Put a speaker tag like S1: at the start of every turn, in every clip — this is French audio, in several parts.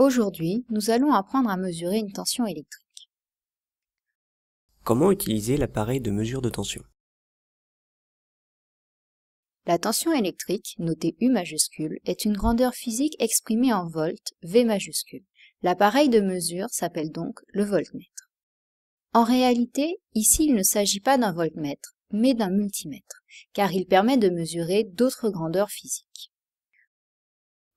S1: Aujourd'hui, nous allons apprendre à mesurer une tension électrique.
S2: Comment utiliser l'appareil de mesure de tension
S1: La tension électrique, notée U majuscule, est une grandeur physique exprimée en volts, V majuscule. L'appareil de mesure s'appelle donc le voltmètre. En réalité, ici il ne s'agit pas d'un voltmètre, mais d'un multimètre, car il permet de mesurer d'autres grandeurs physiques.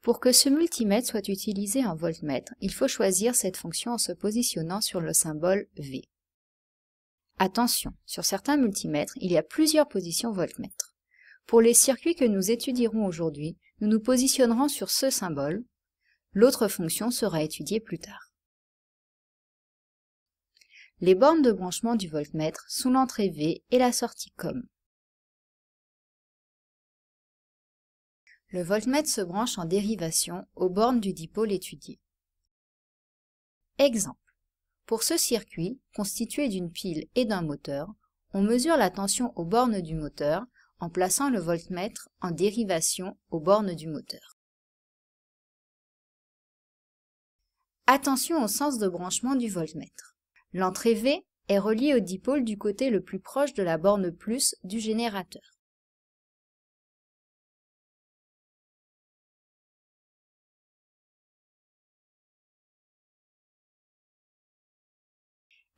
S1: Pour que ce multimètre soit utilisé en voltmètre, il faut choisir cette fonction en se positionnant sur le symbole V. Attention, sur certains multimètres, il y a plusieurs positions voltmètre. Pour les circuits que nous étudierons aujourd'hui, nous nous positionnerons sur ce symbole. L'autre fonction sera étudiée plus tard. Les bornes de branchement du voltmètre sont l'entrée V et la sortie COM. Le voltmètre se branche en dérivation aux bornes du dipôle étudié. Exemple. Pour ce circuit, constitué d'une pile et d'un moteur, on mesure la tension aux bornes du moteur en plaçant le voltmètre en dérivation aux bornes du moteur. Attention au sens de branchement du voltmètre. L'entrée V est reliée au dipôle du côté le plus proche de la borne plus du générateur.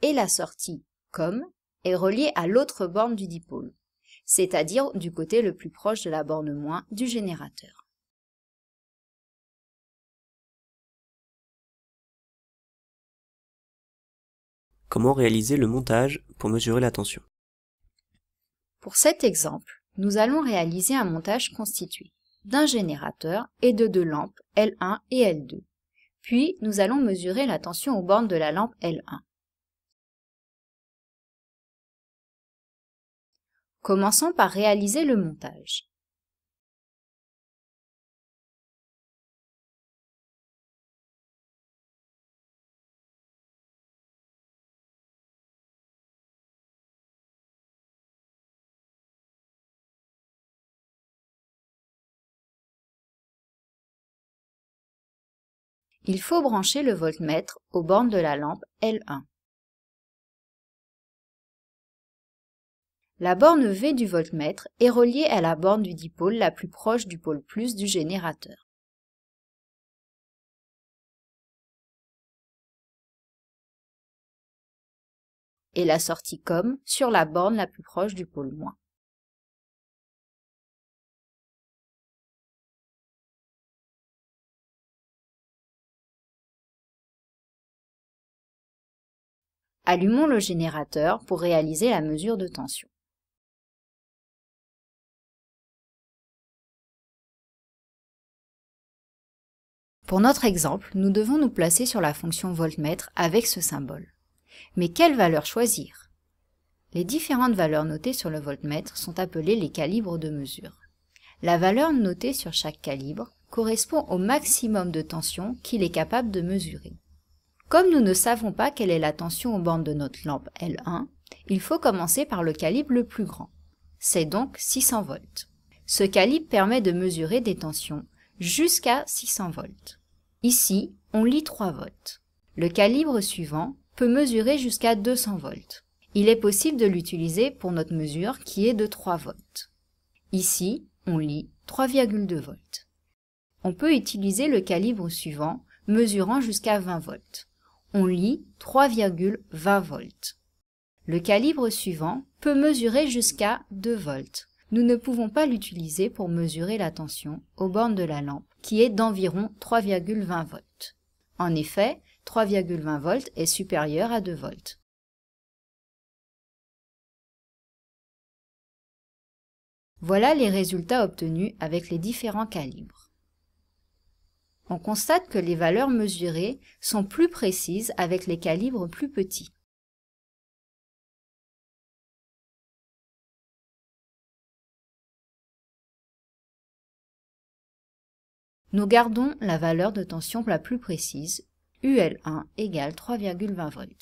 S1: et la sortie comme est reliée à l'autre borne du dipôle, c'est-à-dire du côté le plus proche de la borne moins du générateur. Comment réaliser le montage pour mesurer la tension Pour cet exemple, nous allons réaliser un montage constitué d'un générateur et de deux lampes L1 et L2. Puis, nous allons mesurer la tension aux bornes de la lampe L1. Commençons par réaliser
S2: le montage.
S1: Il faut brancher le voltmètre aux bornes de la lampe L1. La borne V du voltmètre est reliée à la borne du dipôle la plus proche du pôle plus du générateur.
S2: Et la sortie COM sur la borne la plus proche du pôle moins. Allumons le générateur pour réaliser la mesure de tension.
S1: Pour notre exemple, nous devons nous placer sur la fonction voltmètre avec ce symbole. Mais quelle valeur choisir Les différentes valeurs notées sur le voltmètre sont appelées les calibres de mesure. La valeur notée sur chaque calibre correspond au maximum de tension qu'il est capable de mesurer. Comme nous ne savons pas quelle est la tension aux bandes de notre lampe L1, il faut commencer par le calibre le plus grand. C'est donc 600 volts. Ce calibre permet de mesurer des tensions jusqu'à 600 volts. Ici, on lit 3 volts. Le calibre suivant peut mesurer jusqu'à 200 volts. Il est possible de l'utiliser pour notre mesure qui est de 3 volts. Ici, on lit 3,2 volts. On peut utiliser le calibre suivant mesurant jusqu'à 20 volts. On lit 3,20 volts. Le calibre suivant peut mesurer jusqu'à 2 volts nous ne pouvons pas l'utiliser pour mesurer la tension aux bornes de la lampe, qui est d'environ 3,20 volts. En effet, 3,20 volts est supérieur à 2 volts. Voilà les résultats obtenus avec les différents calibres. On constate que les valeurs mesurées sont plus précises avec les calibres plus petits. Nous gardons la valeur de tension la plus précise, UL1 égale 3,20 V.